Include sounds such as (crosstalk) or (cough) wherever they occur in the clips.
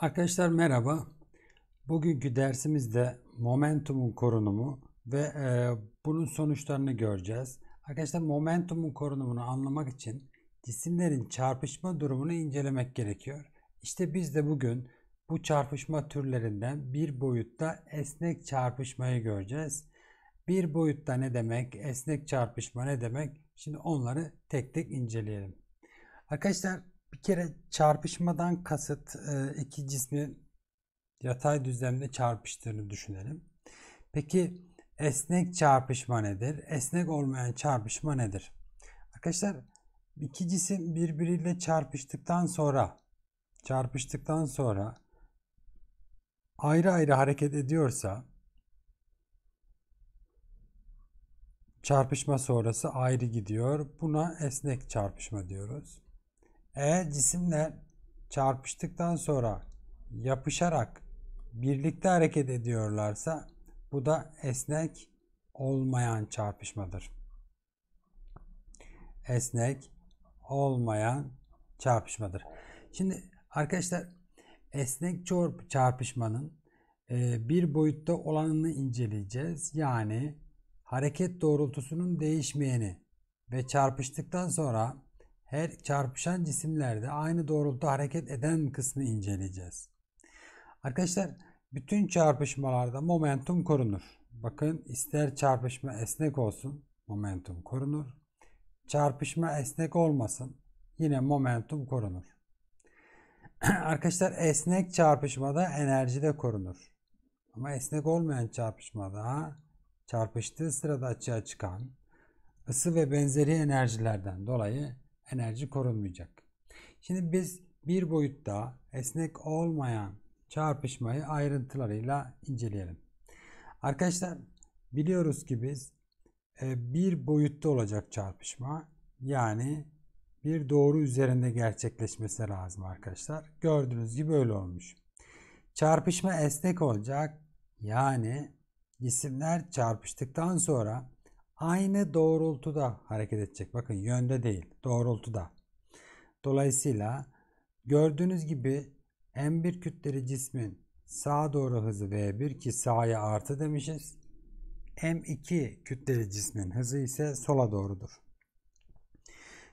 Arkadaşlar merhaba. Bugünkü dersimizde momentumun korunumu ve e, bunun sonuçlarını göreceğiz. Arkadaşlar momentumun korunumunu anlamak için cisimlerin çarpışma durumunu incelemek gerekiyor. İşte biz de bugün bu çarpışma türlerinden bir boyutta esnek çarpışmayı göreceğiz. Bir boyutta ne demek, esnek çarpışma ne demek? Şimdi onları tek tek inceleyelim. Arkadaşlar bir kere çarpışmadan kasıt e, iki cismi yatay düzlemde çarpıştığını düşünelim. Peki esnek çarpışma nedir? Esnek olmayan çarpışma nedir? Arkadaşlar iki cisim birbiriyle çarpıştıktan sonra çarpıştıktan sonra ayrı ayrı hareket ediyorsa çarpışma sonrası ayrı gidiyor. Buna esnek çarpışma diyoruz. Eğer cisimler çarpıştıktan sonra yapışarak birlikte hareket ediyorlarsa bu da esnek olmayan çarpışmadır. Esnek olmayan çarpışmadır. Şimdi arkadaşlar esnek çarpışmanın e, bir boyutta olanını inceleyeceğiz. Yani hareket doğrultusunun değişmeyeni ve çarpıştıktan sonra her çarpışan cisimlerde aynı doğrultuda hareket eden kısmı inceleyeceğiz. Arkadaşlar bütün çarpışmalarda momentum korunur. Bakın ister çarpışma esnek olsun momentum korunur. Çarpışma esnek olmasın yine momentum korunur. (clears throat) Arkadaşlar esnek çarpışmada enerji de korunur. Ama esnek olmayan çarpışmada çarpıştığı sırada açığa çıkan ısı ve benzeri enerjilerden dolayı enerji korunmayacak. Şimdi biz bir boyutta esnek olmayan çarpışmayı ayrıntılarıyla inceleyelim. Arkadaşlar biliyoruz ki biz e, bir boyutta olacak çarpışma yani bir doğru üzerinde gerçekleşmesi lazım arkadaşlar. Gördüğünüz gibi öyle olmuş. Çarpışma esnek olacak. Yani cisimler çarpıştıktan sonra aynı doğrultuda hareket edecek. Bakın yönde değil, doğrultuda. Dolayısıyla gördüğünüz gibi M1 kütleli cismin sağa doğru hızı V1 ki sağa artı demişiz. M2 kütleli cismin hızı ise sola doğrudur.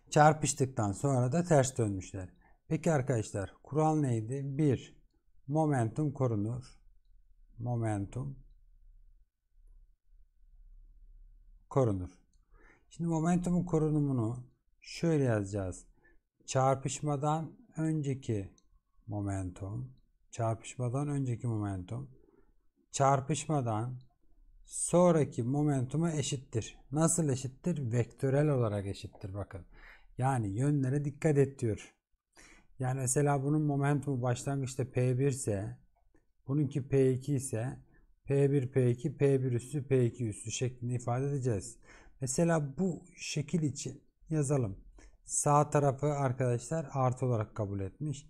Çarpıştıktan sonra da ters dönmüşler. Peki arkadaşlar kural neydi? 1. Momentum korunur. Momentum korunur. Şimdi momentumun korunumunu şöyle yazacağız. Çarpışmadan önceki momentum, çarpışmadan önceki momentum, çarpışmadan sonraki momentuma eşittir. Nasıl eşittir? Vektörel olarak eşittir bakın. Yani yönlere dikkat et diyor. Yani mesela bunun momentumu başlangıçta P1 ise bununki P2 ise P1, P2, P1 üssü, P2 üssü şeklinde ifade edeceğiz. Mesela bu şekil için yazalım. Sağ tarafı arkadaşlar artı olarak kabul etmiş.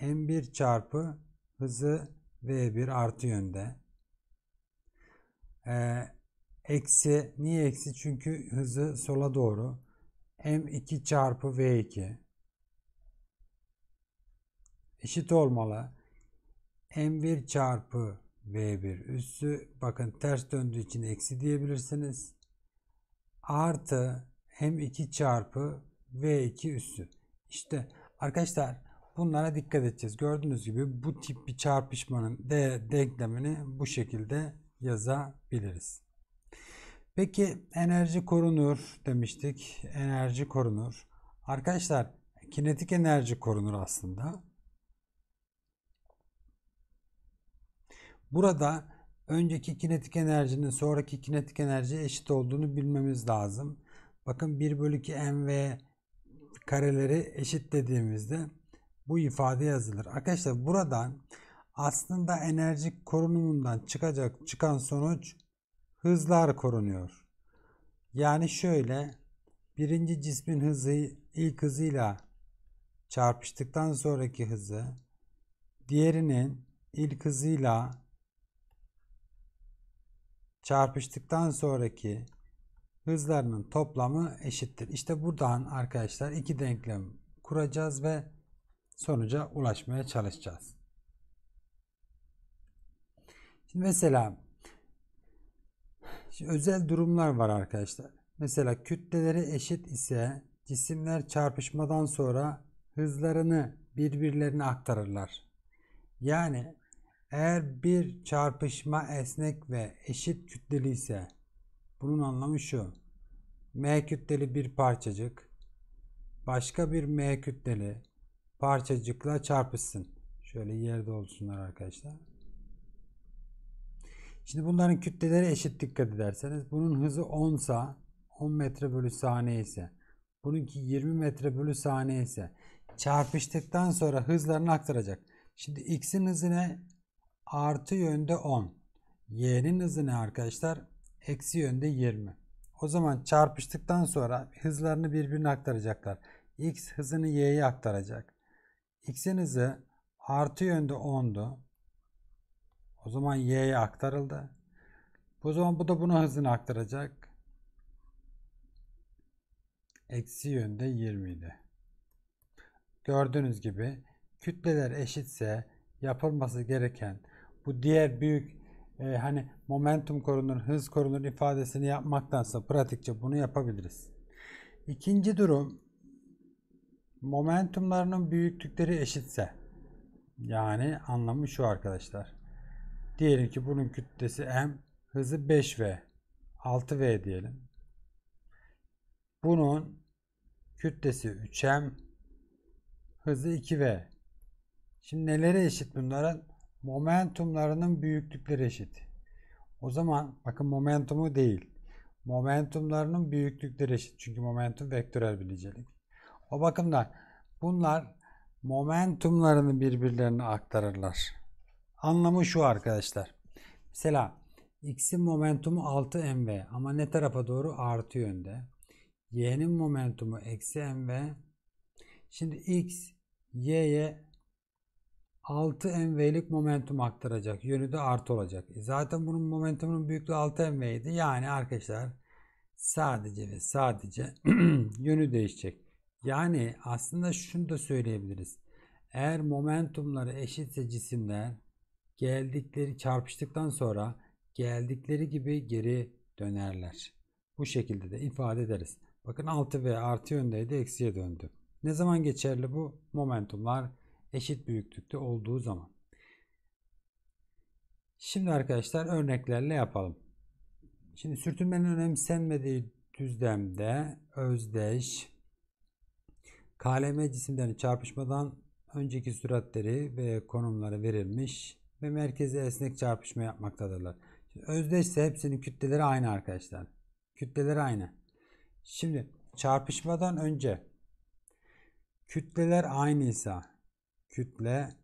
M1 çarpı hızı V1 artı yönde. Ee, eksi, niye eksi? Çünkü hızı sola doğru. M2 çarpı V2 eşit olmalı. M1 çarpı V1 üssü. Bakın ters döndüğü için eksi diyebilirsiniz. Artı hem 2 çarpı V2 üssü. İşte arkadaşlar bunlara dikkat edeceğiz. Gördüğünüz gibi bu tip bir çarpışmanın de denklemini bu şekilde yazabiliriz. Peki enerji korunur demiştik. Enerji korunur. Arkadaşlar kinetik enerji korunur aslında. Burada önceki kinetik enerjinin sonraki kinetik enerjiye eşit olduğunu bilmemiz lazım. Bakın 1 bölü 2 mv kareleri eşit dediğimizde bu ifade yazılır. Arkadaşlar buradan aslında enerji korunumundan çıkacak çıkan sonuç hızlar korunuyor. Yani şöyle birinci cismin hızı ilk hızıyla çarpıştıktan sonraki hızı diğerinin ilk hızıyla çarpıştıktan sonraki hızlarının toplamı eşittir. İşte buradan arkadaşlar iki denklem kuracağız ve sonuca ulaşmaya çalışacağız. Şimdi mesela özel durumlar var arkadaşlar. Mesela kütleleri eşit ise cisimler çarpışmadan sonra hızlarını birbirlerine aktarırlar. Yani eğer bir çarpışma esnek ve eşit kütleli ise bunun anlamı şu. M kütleli bir parçacık başka bir M kütleli parçacıkla çarpışsın. Şöyle yerde olsunlar arkadaşlar. Şimdi bunların kütleleri eşit dikkat ederseniz bunun hızı 10 sa 10 metre bölü saniye ise bununki 20 metre bölü saniye ise çarpıştıktan sonra hızlarını aktaracak. Şimdi x'in hızı ne? artı yönde 10. Y'nin hızı ne arkadaşlar? Eksi yönde 20. O zaman çarpıştıktan sonra hızlarını birbirine aktaracaklar. X hızını Y'ye aktaracak. X'in hızı artı yönde 10'du. O zaman Y'ye aktarıldı. O zaman bu da buna hızını aktaracak. Eksi yönde 20 Gördüğünüz gibi kütleler eşitse yapılması gereken bu diğer büyük e, hani momentum korunur, hız korunur ifadesini yapmaktansa pratikçe bunu yapabiliriz. İkinci durum momentumlarının büyüklükleri eşitse yani anlamı şu arkadaşlar. Diyelim ki bunun kütlesi m, hızı 5v, 6v diyelim. Bunun kütlesi 3m, hızı 2v. Şimdi nelere eşit bunların? Momentumlarının büyüklükleri eşit. O zaman bakın momentumu değil. Momentumlarının büyüklükleri eşit. Çünkü momentum vektörel bir nicelik. O bakımdan bunlar momentumlarını birbirlerine aktarırlar. Anlamı şu arkadaşlar. Mesela x'in momentumu 6 mv ama ne tarafa doğru? Artı yönde. y'nin momentumu eksi mv. Şimdi x y'ye 6 MV'lik momentum aktaracak. Yönü de artı olacak. E zaten bunun momentumunun büyüklüğü 6 MV'ydi. Yani arkadaşlar sadece ve sadece (clears throat) yönü değişecek. Yani aslında şunu da söyleyebiliriz. Eğer momentumları eşitse cisimler geldikleri çarpıştıktan sonra geldikleri gibi geri dönerler. Bu şekilde de ifade ederiz. Bakın 6V artı yöndeydi eksiye döndü. Ne zaman geçerli bu? Momentumlar eşit büyüklükte olduğu zaman. Şimdi arkadaşlar örneklerle yapalım. Şimdi sürtünmenin önemsenmediği düzlemde özdeş KLM cisimlerin çarpışmadan önceki süratleri ve konumları verilmiş ve merkezi esnek çarpışma yapmaktadırlar. Şimdi özdeşse hepsinin kütleleri aynı arkadaşlar. Kütleleri aynı. Şimdi çarpışmadan önce kütleler aynıysa kütle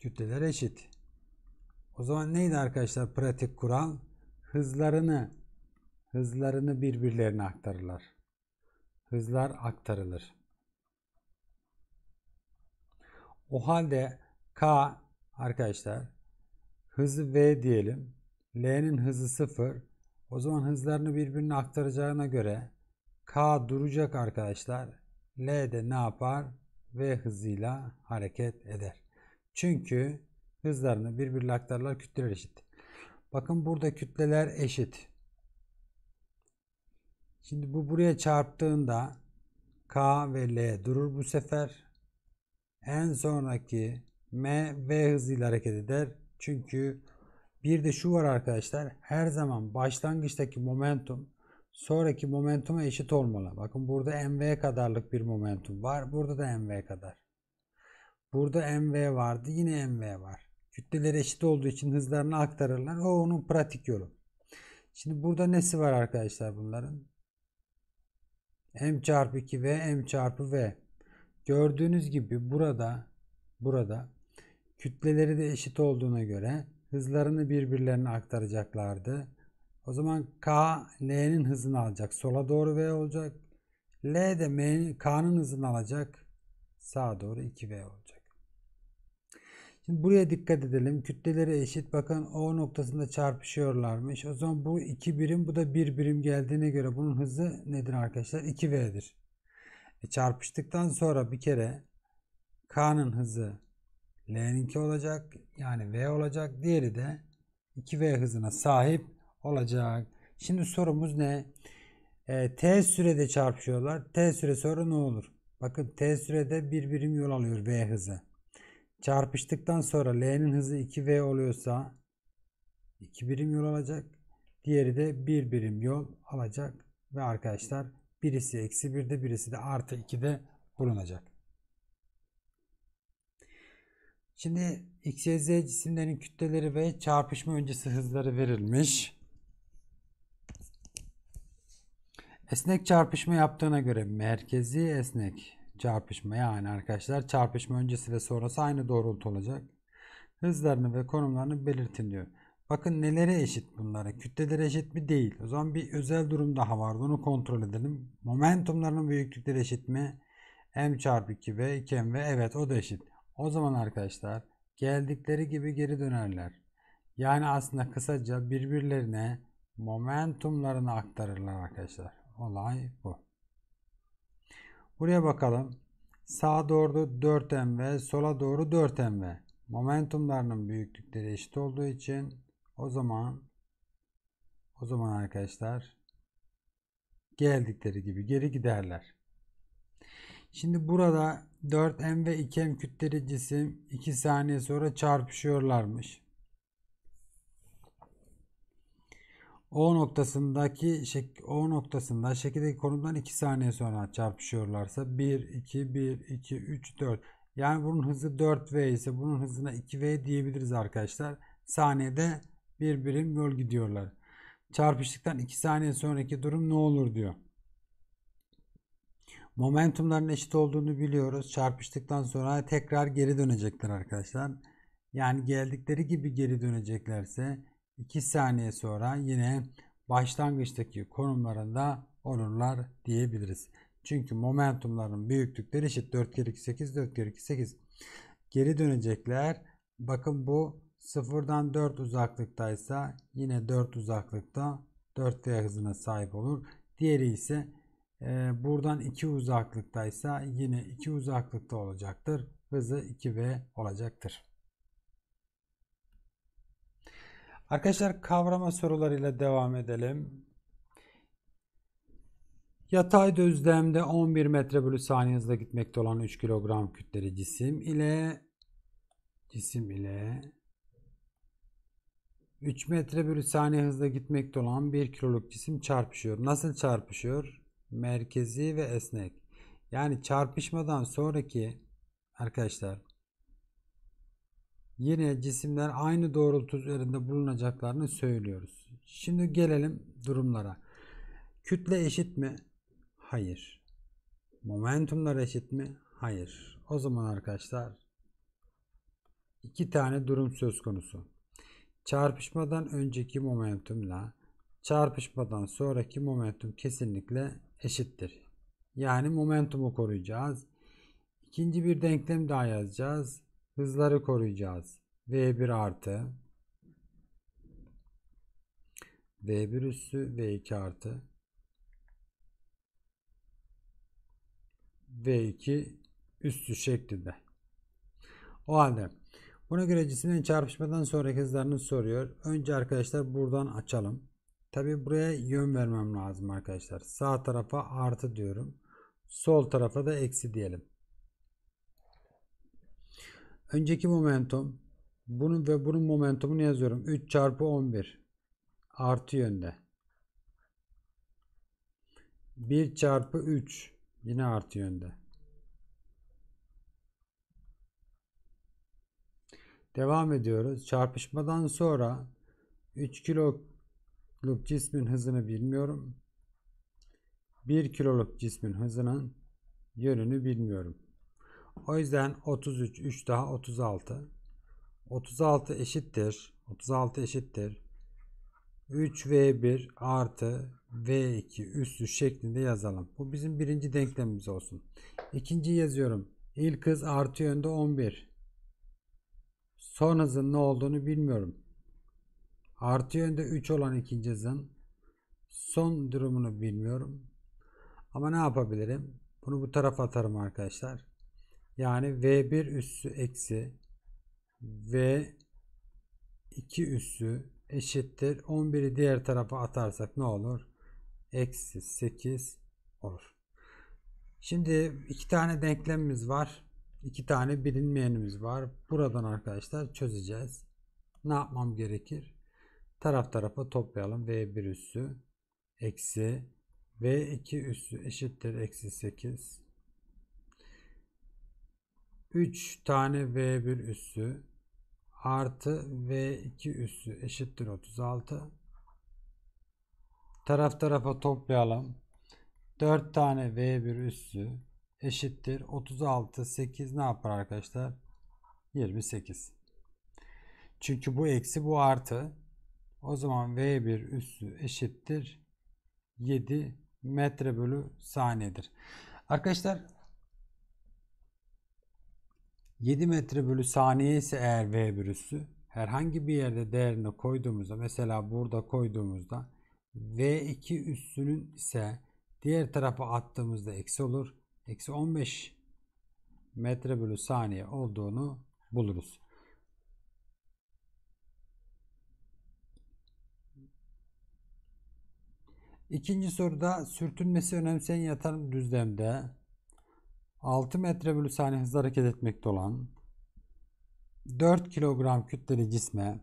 kütleler eşit. O zaman neydi arkadaşlar pratik kural? Hızlarını hızlarını birbirlerine aktarırlar. Hızlar aktarılır. O halde K arkadaşlar hızı V diyelim. L'nin hızı 0. O zaman hızlarını birbirine aktaracağına göre K duracak arkadaşlar. L de ne yapar? V hızıyla hareket eder. Çünkü hızlarını birbirine aktarlar kütleler eşit. Bakın burada kütleler eşit. Şimdi bu buraya çarptığında K ve L durur bu sefer. En sonraki M V hızıyla hareket eder. Çünkü bir de şu var arkadaşlar. Her zaman başlangıçtaki momentum sonraki momentuma eşit olmalı. Bakın burada MV kadarlık bir momentum var. Burada da MV kadar. Burada MV vardı. Yine MV var. Kütleler eşit olduğu için hızlarını aktarırlar. O onun pratik yolu. Şimdi burada nesi var arkadaşlar bunların? M çarpı 2 V, M çarpı V. Gördüğünüz gibi burada burada kütleleri de eşit olduğuna göre hızlarını birbirlerine aktaracaklardı. O zaman K L'nin hızını alacak. Sola doğru V olacak. L de K'nın hızını alacak. Sağa doğru 2V olacak. Şimdi buraya dikkat edelim. Kütleleri eşit. Bakın O noktasında çarpışıyorlarmış. O zaman bu 2 birim bu da 1 birim geldiğine göre bunun hızı nedir arkadaşlar? 2V'dir. E çarpıştıktan sonra bir kere K'nın hızı L'ninki olacak. Yani V olacak. Diğeri de 2V hızına sahip olacak. Şimdi sorumuz ne? E, t sürede çarpışıyorlar. T süre sonra ne olur? Bakın t sürede bir birim yol alıyor v hızı. Çarpıştıktan sonra l'nin hızı 2v oluyorsa 2 birim yol alacak. Diğeri de 1 birim yol alacak. Ve arkadaşlar birisi eksi 1'de birisi de artı 2'de bulunacak. Şimdi x, y, z cisimlerin kütleleri ve çarpışma öncesi hızları verilmiş. Esnek çarpışma yaptığına göre merkezi esnek çarpışma yani arkadaşlar çarpışma öncesi ve sonrası aynı doğrultu olacak. Hızlarını ve konumlarını belirtin diyor. Bakın nelere eşit bunlara? Kütlelere eşit mi? Değil. O zaman bir özel durum daha var. Onu kontrol edelim. Momentumlarının büyüklükleri eşit mi? M çarpı 2 ve 2M ve evet o da eşit. O zaman arkadaşlar geldikleri gibi geri dönerler. Yani aslında kısaca birbirlerine momentumlarını aktarırlar arkadaşlar olay bu. Buraya bakalım. Sağa doğru 4mv, sola doğru 4mv. Momentumlarının büyüklükleri eşit olduğu için o zaman o zaman arkadaşlar geldikleri gibi geri giderler. Şimdi burada 4 mv ve 2m kütleli cisim 2 saniye sonra çarpışıyorlarmış. O noktasındaki O noktasında şekildeki konumdan 2 saniye sonra çarpışıyorlarsa 1 2 1 2 3 4 yani bunun hızı 4V ise bunun hızına 2V diyebiliriz arkadaşlar. Saniyede bir birim yol gidiyorlar. Çarpıştıktan 2 saniye sonraki durum ne olur diyor. Momentumların eşit olduğunu biliyoruz. Çarpıştıktan sonra tekrar geri dönecekler arkadaşlar. Yani geldikleri gibi geri döneceklerse 2 saniye sonra yine başlangıçtaki konumlarında olurlar diyebiliriz. Çünkü momentumların büyüklükleri eşit 4 kere 2 8 4 kere 2 8. Geri dönecekler. Bakın bu 0'dan 4 uzaklıktaysa yine 4 uzaklıkta 4V hızına sahip olur. Diğeri ise e, buradan 2 uzaklıktaysa yine 2 uzaklıkta olacaktır. Hızı 2V olacaktır. Arkadaşlar kavrama sorularıyla devam edelim. Yatay düzlemde 11 metre bölü saniye hızla gitmekte olan 3 kilogram kütleli cisim ile cisim ile 3 metre bölü saniye hızla gitmekte olan 1 kiloluk cisim çarpışıyor. Nasıl çarpışıyor? Merkezi ve esnek. Yani çarpışmadan sonraki arkadaşlar yine cisimler aynı doğrultu üzerinde bulunacaklarını söylüyoruz. Şimdi gelelim durumlara. Kütle eşit mi? Hayır. Momentumlar eşit mi? Hayır. O zaman arkadaşlar iki tane durum söz konusu. Çarpışmadan önceki momentumla çarpışmadan sonraki momentum kesinlikle eşittir. Yani momentumu koruyacağız. İkinci bir denklem daha yazacağız. Hızları koruyacağız. V1 artı V1 üssü V2 artı V2 üstü şeklinde. O halde buna göre cismin çarpışmadan sonra hızlarını soruyor. Önce arkadaşlar buradan açalım. Tabi buraya yön vermem lazım arkadaşlar. Sağ tarafa artı diyorum. Sol tarafa da eksi diyelim. Önceki momentum bunun ve bunun momentumunu yazıyorum. 3 çarpı 11 artı yönde. 1 çarpı 3 yine artı yönde. Devam ediyoruz. Çarpışmadan sonra 3 kiloluk cismin hızını bilmiyorum. 1 kiloluk cismin hızının yönünü bilmiyorum. O yüzden 33, 3 daha 36. 36 eşittir. 36 eşittir. 3V1 artı V2 üssü şeklinde yazalım. Bu bizim birinci denklemimiz olsun. İkinciyi yazıyorum. İlk hız artı yönde 11. Son hızın ne olduğunu bilmiyorum. Artı yönde 3 olan ikinci hızın son durumunu bilmiyorum. Ama ne yapabilirim? Bunu bu tarafa atarım arkadaşlar. Yani V1 üssü eksi V2 üssü eşittir. 11'i diğer tarafa atarsak ne olur? Eksi 8 olur. Şimdi iki tane denklemimiz var. iki tane bilinmeyenimiz var. Buradan arkadaşlar çözeceğiz. Ne yapmam gerekir? Taraf tarafa toplayalım. V1 üssü eksi V2 üssü eşittir eksi 8 3 tane V1 üssü artı V2 üssü eşittir 36. Taraf tarafa toplayalım. 4 tane V1 üssü eşittir 36 8 ne yapar arkadaşlar? 28. Çünkü bu eksi bu artı. O zaman V1 üssü eşittir 7 metre bölü saniyedir. Arkadaşlar 7 metre bölü saniye ise eğer V bürüsü herhangi bir yerde değerini koyduğumuzda mesela burada koyduğumuzda V2 üssünün ise diğer tarafa attığımızda eksi olur. Eksi 15 metre bölü saniye olduğunu buluruz. İkinci soruda sürtünmesi önemseyen yatan düzlemde 6 metre bölü saniye hızla hareket etmekte olan 4 kilogram kütleli cisme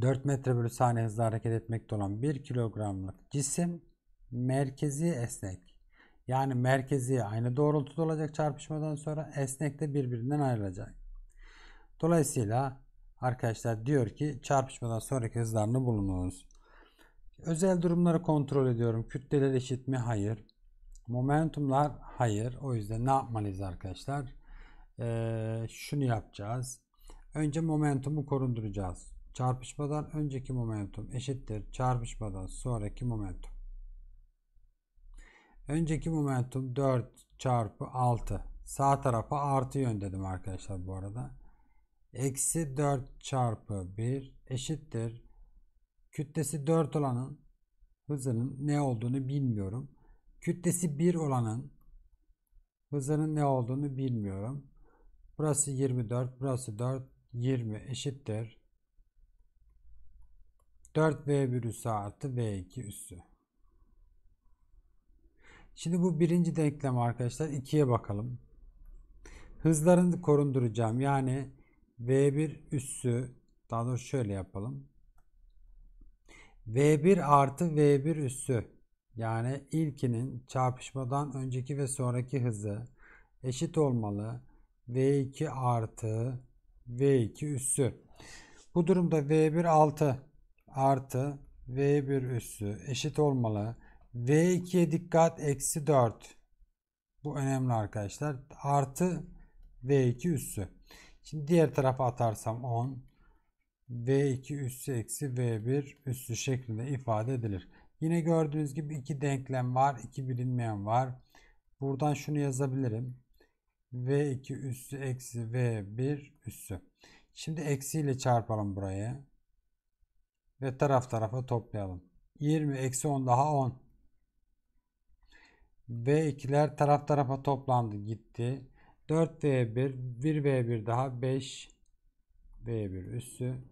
4 metre bölü saniye hızla hareket etmekte olan 1 kilogramlık cisim merkezi esnek. Yani merkezi aynı doğrultuda olacak çarpışmadan sonra esnek de birbirinden ayrılacak. Dolayısıyla arkadaşlar diyor ki çarpışmadan sonraki hızlarını bulunuz. Özel durumları kontrol ediyorum. Kütleler eşit mi? Hayır. Momentumlar hayır. O yüzden ne yapmalıyız arkadaşlar? Ee, şunu yapacağız. Önce momentumu korunduracağız. Çarpışmadan önceki momentum eşittir. Çarpışmadan sonraki momentum. Önceki momentum 4 çarpı 6. Sağ tarafa artı yön dedim arkadaşlar bu arada. Eksi 4 çarpı 1 eşittir. Kütlesi 4 olanın hızının ne olduğunu bilmiyorum. Kütlesi 1 olanın hızının ne olduğunu bilmiyorum. Burası 24, burası 4, 20 eşittir. 4V1 üssü artı V2 üssü. Şimdi bu birinci denklem arkadaşlar. ikiye bakalım. Hızlarını korunduracağım. Yani V1 üssü daha doğrusu şöyle yapalım. V1 artı V1 üssü yani ilkinin çarpışmadan önceki ve sonraki hızı eşit olmalı V2 artı V2 üssü. Bu durumda V1 altı artı V1 üssü eşit olmalı. V2'ye dikkat eksi 4. Bu önemli arkadaşlar. Artı V2 üssü. Şimdi diğer tarafa atarsam 10. V2 üssü eksi V1 üssü şeklinde ifade edilir. Yine gördüğünüz gibi iki denklem var. iki bilinmeyen var. Buradan şunu yazabilirim. V2 üssü eksi V1 üssü. Şimdi eksiyle çarpalım burayı. Ve taraf tarafa toplayalım. 20 eksi 10 daha 10. V2'ler taraf tarafa toplandı gitti. 4V1 1V1 daha 5 V1 üssü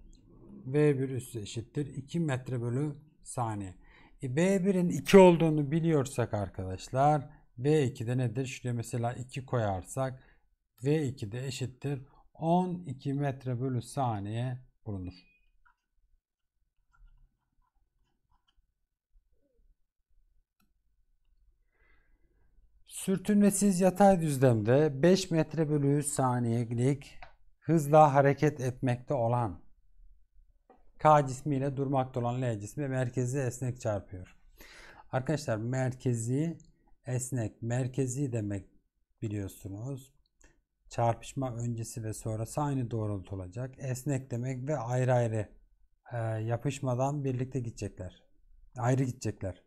V1 üssü eşittir 2 metre bölü saniye. E, B1'in 2 olduğunu biliyorsak arkadaşlar B2'de nedir? Şuraya mesela 2 koyarsak V2'de eşittir 12 metre bölü saniye bulunur. Sürtünmesiz yatay düzlemde 5 metre bölü saniyelik hızla hareket etmekte olan K cismiyle durmakta olan L cismi merkezi esnek çarpıyor. Arkadaşlar merkezi esnek merkezi demek biliyorsunuz. Çarpışma öncesi ve sonrası aynı doğrultu olacak. Esnek demek ve ayrı ayrı e, yapışmadan birlikte gidecekler. Ayrı gidecekler.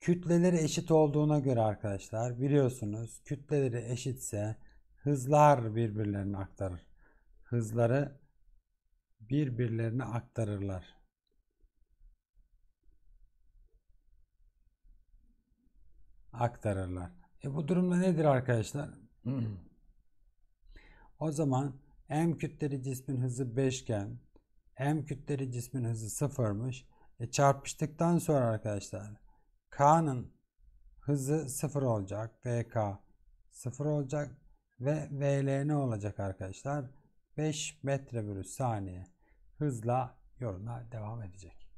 Kütleleri eşit olduğuna göre arkadaşlar biliyorsunuz kütleleri eşitse hızlar birbirlerini aktarır. Hızları birbirlerine aktarırlar. Aktarırlar. E bu durumda nedir arkadaşlar? o zaman m kütleli cismin hızı 5 iken m kütleli cismin hızı 0'mış. E çarpıştıktan sonra arkadaşlar k'nın hızı 0 olacak. vk 0 olacak ve vl ne olacak arkadaşlar? 5 metre bölü saniye hızla yoluna devam edecek.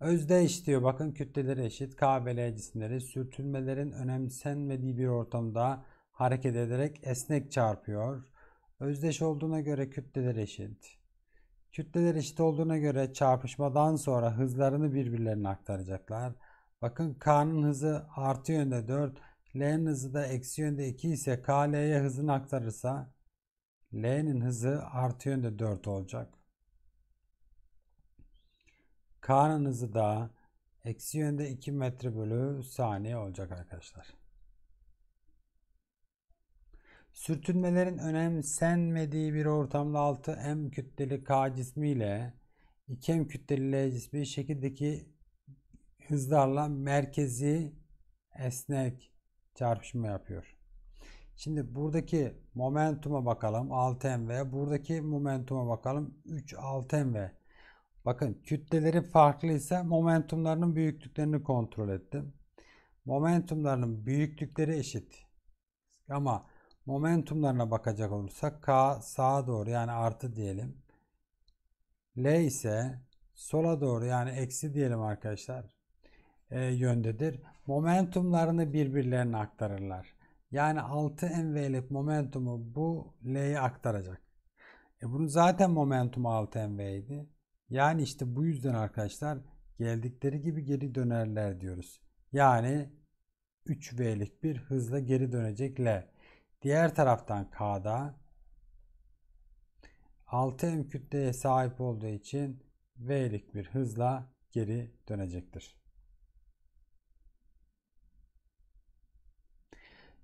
Özdeş diyor bakın kütleleri eşit KBL cisimleri sürtünmelerin önemsenmediği bir ortamda hareket ederek esnek çarpıyor. Özdeş olduğuna göre kütleler eşit. Kütleler eşit olduğuna göre çarpışmadan sonra hızlarını birbirlerine aktaracaklar. Bakın K'nın hızı artı yönde 4, L'nin hızı da eksi yönde 2 ise KL'ye hızını aktarırsa L'nin hızı artı yönde 4 olacak. K'nın hızı da eksi yönde 2 metre bölü saniye olacak arkadaşlar. Sürtünmelerin önemsenmediği bir ortamda 6M kütleli K cismi ile 2M kütleli L cismi şekildeki hızlarla merkezi esnek çarpışma yapıyor. Şimdi buradaki momentuma bakalım 6MV. Buradaki momentuma bakalım 3-6MV. Bakın kütleleri farklıysa momentumlarının büyüklüklerini kontrol ettim. Momentumlarının büyüklükleri eşit. Ama momentumlarına bakacak olursak K sağa doğru yani artı diyelim. L ise sola doğru yani eksi diyelim arkadaşlar e, yöndedir momentumlarını birbirlerine aktarırlar. Yani 6 mv'lik momentumu bu L'ye aktaracak. E bunun zaten momentumu 6 mv'ydi. Yani işte bu yüzden arkadaşlar geldikleri gibi geri dönerler diyoruz. Yani 3v'lik bir hızla geri dönecek L. Diğer taraftan K'da 6m kütleye sahip olduğu için v'lik bir hızla geri dönecektir.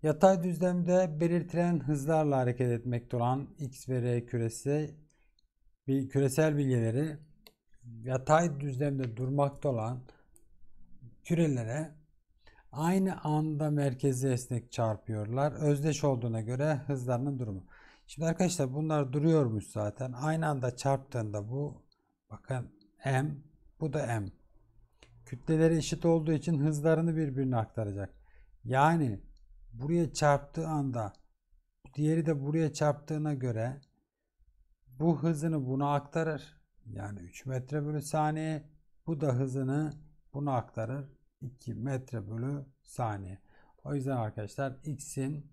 Yatay düzlemde belirtilen hızlarla hareket etmekte olan X ve R küresi bir küresel bilgileri yatay düzlemde durmakta olan kürelere aynı anda merkezi esnek çarpıyorlar. Özdeş olduğuna göre hızlarının durumu. Şimdi arkadaşlar bunlar duruyormuş zaten. Aynı anda çarptığında bu bakın M bu da M. Kütleleri eşit olduğu için hızlarını birbirine aktaracak. Yani buraya çarptığı anda diğeri de buraya çarptığına göre bu hızını buna aktarır. Yani 3 metre bölü saniye. Bu da hızını buna aktarır. 2 metre bölü saniye. O yüzden arkadaşlar x'in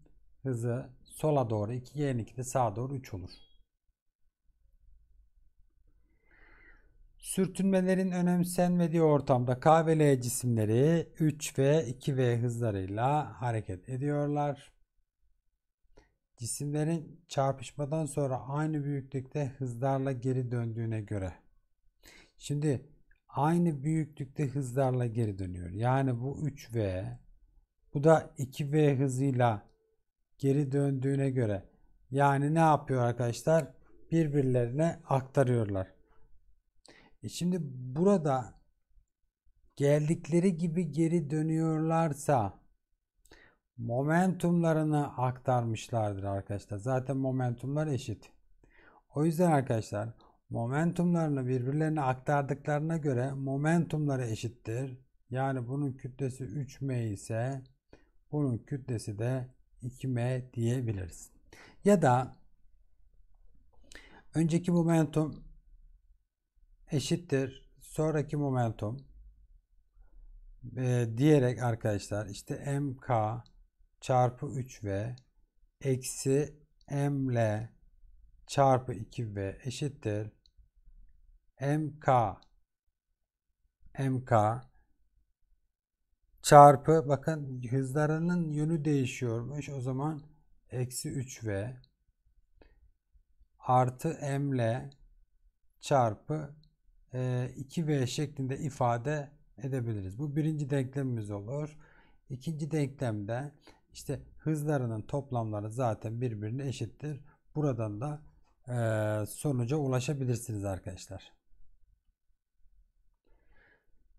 hızı sola doğru 2, y'nin de sağa doğru 3 olur. Sürtünmelerin önemsenmediği ortamda K ve L cisimleri 3 ve 2V hızlarıyla hareket ediyorlar. Cisimlerin çarpışmadan sonra aynı büyüklükte hızlarla geri döndüğüne göre. Şimdi aynı büyüklükte hızlarla geri dönüyor. Yani bu 3V bu da 2V hızıyla geri döndüğüne göre. Yani ne yapıyor arkadaşlar? Birbirlerine aktarıyorlar. E şimdi burada geldikleri gibi geri dönüyorlarsa momentumlarını aktarmışlardır arkadaşlar. Zaten momentumlar eşit. O yüzden arkadaşlar momentumlarını birbirlerine aktardıklarına göre momentumları eşittir. Yani bunun kütlesi 3m ise bunun kütlesi de 2m diyebiliriz. Ya da önceki momentum eşittir sonraki momentum e, diyerek arkadaşlar işte mk çarpı 3v eksi ml çarpı 2v eşittir mk mk çarpı bakın hızlarının yönü değişiyormuş o zaman eksi 3v artı ml çarpı 2 e, v şeklinde ifade edebiliriz. Bu birinci denklemimiz olur. İkinci denklemde işte hızlarının toplamları zaten birbirine eşittir. Buradan da e, sonuca ulaşabilirsiniz arkadaşlar.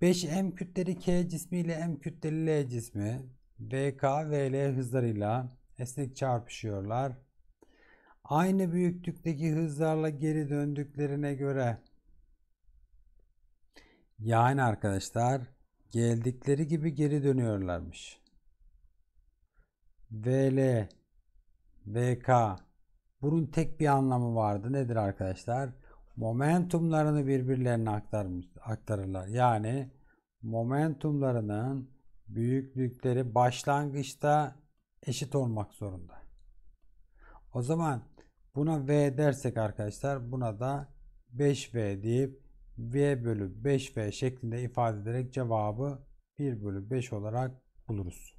5m kütleli k cismi ile m kütleli l cismi vk ve l hızlarıyla esnek çarpışıyorlar. Aynı büyüklükteki hızlarla geri döndüklerine göre yani arkadaşlar geldikleri gibi geri dönüyorlarmış. VL, VK bunun tek bir anlamı vardı. Nedir arkadaşlar? Momentumlarını birbirlerine aktarmış, aktarırlar. Yani momentumlarının büyüklükleri başlangıçta eşit olmak zorunda. O zaman buna V dersek arkadaşlar buna da 5V deyip v bölü 5v şeklinde ifade ederek cevabı 1 bölü 5 olarak buluruz.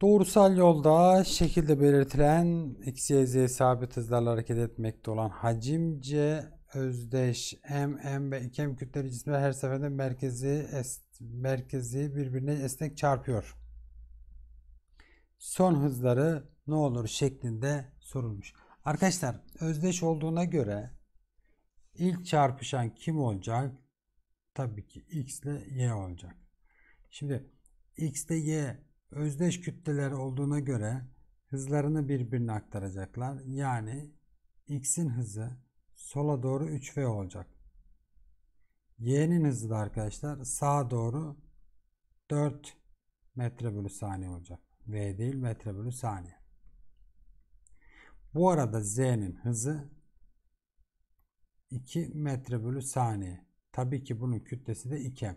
Doğrusal yolda şekilde belirtilen x, y, z sabit hızlarla hareket etmekte olan hacim c özdeş m, m ve 2m kütleli cisimler her seferinde merkezi merkezi birbirine esnek çarpıyor. Son hızları ne olur şeklinde sorulmuş. Arkadaşlar özdeş olduğuna göre ilk çarpışan kim olacak? Tabii ki x ile y olacak. Şimdi x ile y özdeş kütleler olduğuna göre hızlarını birbirine aktaracaklar. Yani x'in hızı sola doğru 3v olacak. Y'nin hızı da arkadaşlar sağa doğru 4 metre bölü saniye olacak. V değil metre bölü saniye. Bu arada z'nin hızı 2 metre bölü saniye. Tabii ki bunun kütlesi de 2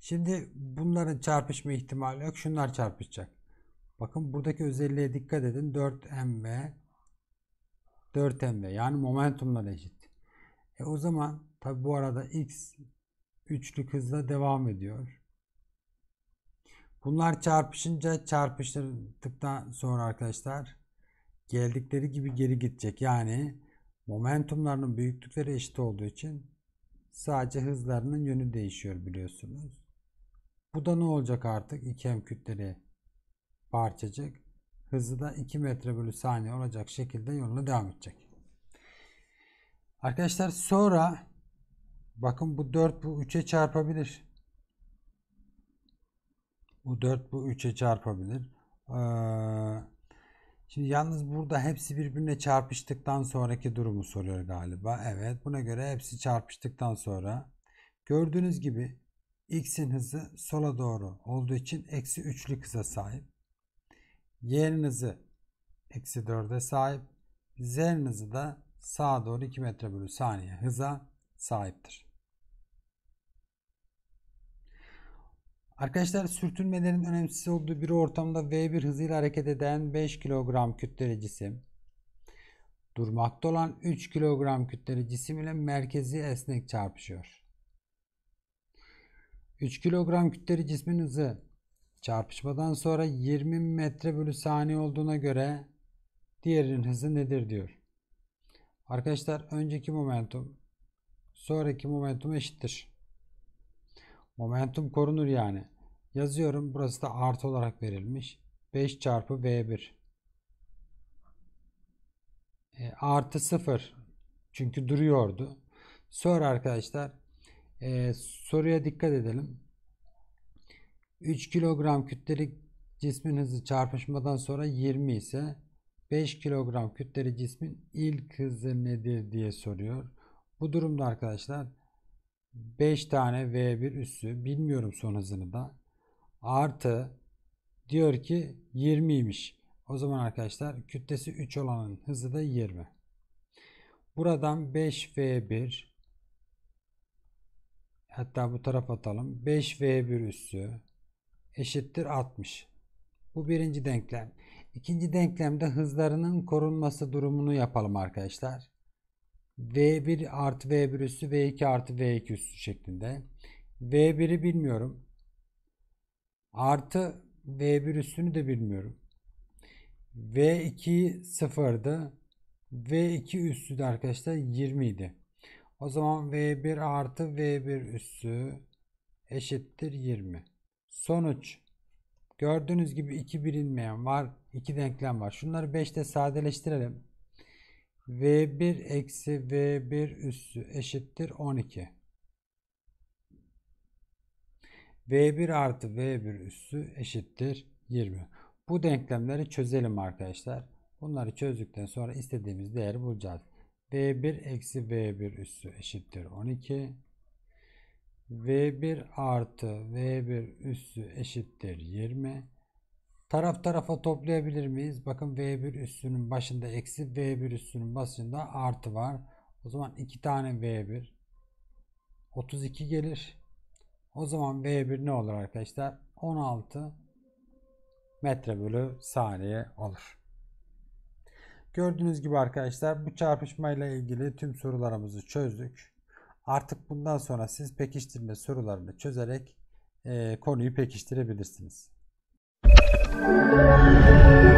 Şimdi bunların çarpışma ihtimali yok. Şunlar çarpışacak. Bakın buradaki özelliğe dikkat edin. 4mv 4mv yani momentumla eşit. E o zaman tabi bu arada x üçlük hızla devam ediyor. Bunlar çarpışınca çarpıştırdıktan sonra arkadaşlar geldikleri gibi geri gidecek. Yani momentumlarının büyüklükleri eşit olduğu için sadece hızlarının yönü değişiyor biliyorsunuz. Bu da ne olacak artık? 2 m kütleri parçacık. Hızı da 2 metre bölü saniye olacak şekilde yoluna devam edecek. Arkadaşlar sonra bakın bu 4 bu 3'e çarpabilir. Bu 4 bu 3'e çarpabilir. Ee, şimdi yalnız burada hepsi birbirine çarpıştıktan sonraki durumu soruyor galiba. Evet buna göre hepsi çarpıştıktan sonra gördüğünüz gibi x'in hızı sola doğru olduğu için eksi 3'lük hıza sahip. y'nin hızı eksi 4'e sahip. z'nin hızı da sağa doğru 2 metre bölü saniye hıza sahiptir. Arkadaşlar sürtünmelerin önemsiz olduğu bir ortamda V1 hızıyla hareket eden 5 kilogram kütleli cisim durmakta olan 3 kilogram kütleli cisim ile merkezi esnek çarpışıyor. 3 kilogram kütleli cismin hızı çarpışmadan sonra 20 metre bölü saniye olduğuna göre diğerinin hızı nedir diyor. Arkadaşlar önceki momentum sonraki momentum eşittir. Momentum korunur yani. Yazıyorum. Burası da artı olarak verilmiş. 5 çarpı V1. E, artı 0. Çünkü duruyordu. Sonra arkadaşlar e, soruya dikkat edelim. 3 kilogram kütlelik cismin hızı çarpışmadan sonra 20 ise 5 kilogram kütleli cismin ilk hızı nedir diye soruyor. Bu durumda arkadaşlar 5 tane V1 üssü bilmiyorum son hızını da artı diyor ki 20'ymiş. O zaman arkadaşlar kütlesi 3 olanın hızı da 20. Buradan 5V1 hatta bu tarafa atalım. 5V1 üssü eşittir 60. Bu birinci denklem. İkinci denklemde hızlarının korunması durumunu yapalım arkadaşlar. V1 artı V1 üssü V2 artı V2 üssü şeklinde. V1'i bilmiyorum. Artı V1 üssünü de bilmiyorum. V2 sıfırdı. V2 üssü de arkadaşlar 20 idi. O zaman V1 artı V1 üssü eşittir 20. Sonuç gördüğünüz gibi 2 bilinmeyen var. 2 denklem var. Şunları 5'te sadeleştirelim. V1 eksi V1 üssü eşittir 12. V1 artı V1 üssü eşittir 20. Bu denklemleri çözelim arkadaşlar. Bunları çözdükten sonra istediğimiz değeri bulacağız. V1 eksi V1 üssü eşittir 12. V1 artı V1 üssü eşittir 20. Taraf tarafa toplayabilir miyiz? Bakın V1 üssünün başında eksi, V1 üssünün başında artı var. O zaman 2 tane V1 32 gelir. O zaman V1 ne olur arkadaşlar? 16 metre bölü saniye olur. Gördüğünüz gibi arkadaşlar bu çarpışmayla ilgili tüm sorularımızı çözdük. Artık bundan sonra siz pekiştirme sorularını çözerek e, konuyu pekiştirebilirsiniz. すごい。